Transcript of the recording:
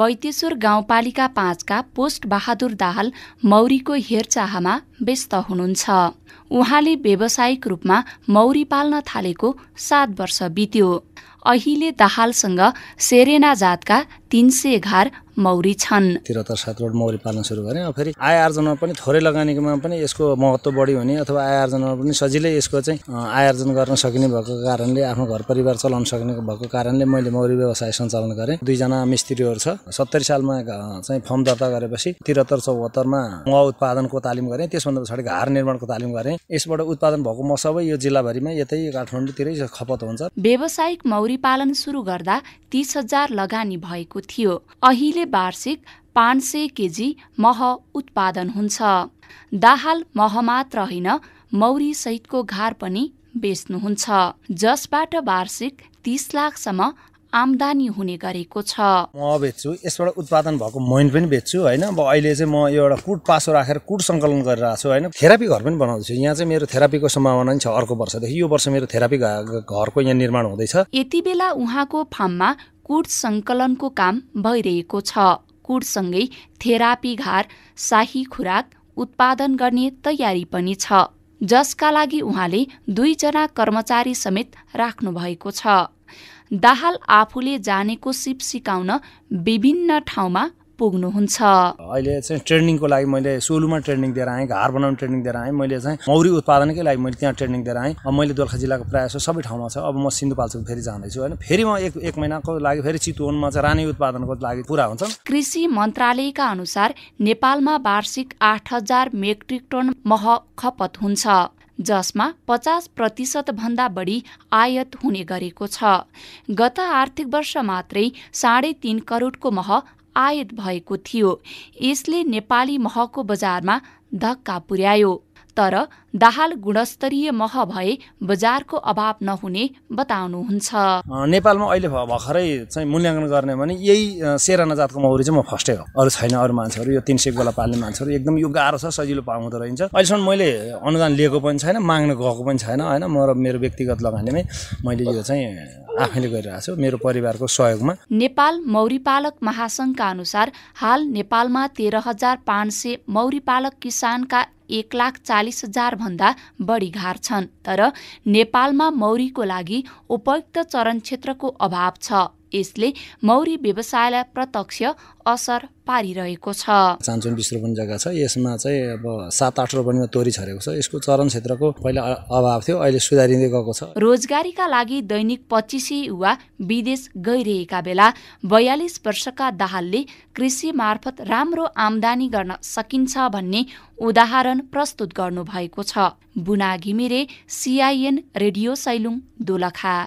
बैतेश्वर गाउँपालिका पाँचका पोस्ट बहादुर दाहाल मौरीको हेरचाहमा व्यस्त हुनुहुन्छ उहाँले व्यावसायिक रूपमा मौरी पाल्न थालेको सात वर्ष बित्यो अहिले दाहालसँग सेरेना जातका तीन सय घर मौरी छन् त्रिहत्तर सात रोड मौरी पालन सुरु गरेँ फेरि आय आर्जनमा पनि थोरै लगानीमा पनि यसको महत्व बढी हुने अथवा आय आर्जनमा पनि सजिलै यसको चाहिँ आय आर्जन गर्न सकिने भएको कारणले आफ्नो घर परिवार चलाउन सक्ने भएको कारणले मैले मौरी व्यवसाय सञ्चालन गरेँ दुईजना मिस्त्रीहरू छ सत्तरी सालमा चाहिँ फर्म दर्ता गरेपछि त्रिहत्तर चौहत्तरमा म उत्पादनको तालिम गरेँ त्यसभन्दा पछाडि घर निर्माणको तालिम गरेँ यसबाट उत्पादन भएको म सबै यो जिल्लाभरिमा यतै काठमाडौँतिरै खपत हुन्छ व्यावसायिक मौरी पालन सुरु गर्दा तिस हजार लगानी भएको थियो अहिले वार्षिक पाँच सय केजी मह उत्पादन हुन्छ दाहाल मह मात्र होइन मौरी सहितको घार पनि बेच्नुहुन्छ जसबाट वार्षिक तीस लाखसम्म आमदानी हुने गरेको छ म बेच्छु यसबाट उत्पादन भएको मैन पनि बेच्छु होइन अब अहिले चाहिँ म यो एउटा कुट पासो राखेर कुट सङ्कलन गरिरहेको छु होइन थेरापी घर पनि बनाउँदैछु यहाँ चाहिँ मेरो थेरापीको सम्भावना पनि छ अर्को वर्षदेखि यो वर्ष मेरो थेरापी घरको यहाँ निर्माण हुँदैछ यति बेला उहाँको फार्ममा कुट सङ्कलनको काम भइरहेको छ कुटसँगै थेरापी घार शाही खुराक उत्पादन गर्ने तयारी पनि छ जसका लागि उहाँले दुईजना कर्मचारी समेत राख्नु भएको छ दाहाल आफूले जानेको सिप सिकाउन विभिन्न ठाउँमा पुग्नुहुन्छ अहिले चाहिँ ट्रेनिङको लागि मैले सोलुमा ट्रेनिङ दिएर आएँ घर बनाउने ट्रेनिङ दिएर आएँ मैले चाहिँ मौरी उत्पादनकै लागि मैले त्यहाँ ट्रेनिङ दिएर आएँ अब मैले दोलखा जिल्लाको प्रायः जस्तो सबै ठाउँमा छ अब म सिन्धुपाल्चोक फेरि जाँदैछु होइन फेरि म एक एक महिनाको लागि फेरि चितवनमा चाहिँ रानी उत्पादनको लागि पुरा हुन्छ कृषि मन्त्रालयका अनुसार नेपालमा वार्षिक आठ हजार मेट्रिक टन मह खपत हुन्छ जसमा पचास भन्दा बढी आयात हुने गरेको छ गत आर्थिक वर्ष मात्रै साढे तीन करोडको मह आयात भएको थियो यसले नेपाली महको बजारमा धक्का पुर्यायो तर दाहाल गुणस्तरीय मह भए बजारको अभाव नहुने बताउनुहुन्छ नेपालमा अहिले भर्खरै चाहिँ मूल्याङ्कन गर्ने भने यही सेराना जातको मौरी चाहिँ म फर्स्टै हो अरू छैन अरू मान्छेहरू यो तिन सय गोला पाल्ने मान्छेहरू एकदम यो गाह्रो छ सजिलो पाउँदो रहेछ अहिलेसम्म मैले अनुदान लिएको पनि छैन माग्न गएको पनि छैन होइन म र मेरो व्यक्तिगत लगानीमै मैले यो चाहिँ आफैले गरिरहेको छु मेरो परिवारको सहयोगमा नेपाल मौरी पालक महासङ्घका अनुसार हाल नेपालमा तेह्र हजार पाँच सय मौरी पालक किसानका एक लाख चालिस भन्दा बढी घार छन् तर नेपालमा मौरीको लागि उपयुक्त चरण क्षेत्रको अभाव छ यसले मौरी व्यवसायलाई प्रत्यक्ष असर पारिरहेको छ चान्चुन बिस रोपनी जग्गा छ यसमा चाहिँ अब सात आठ रोपनीमा तोरी छरेको छ यसको चरण क्षेत्रको पहिला अभाव थियो अहिले सुधारिँदै गएको छ रोजगारीका लागि दैनिक पच्चिसै युवा विदेश गइरहेका बेला बयालिस वर्षका दाहालले कृषि मार्फत राम्रो आमदानी गर्न सकिन्छ भन्ने उदाहरण प्रस्तुत गर्नुभएको छ बुना घिमिरे सिआइएन रेडियो सैलुङ दोलखा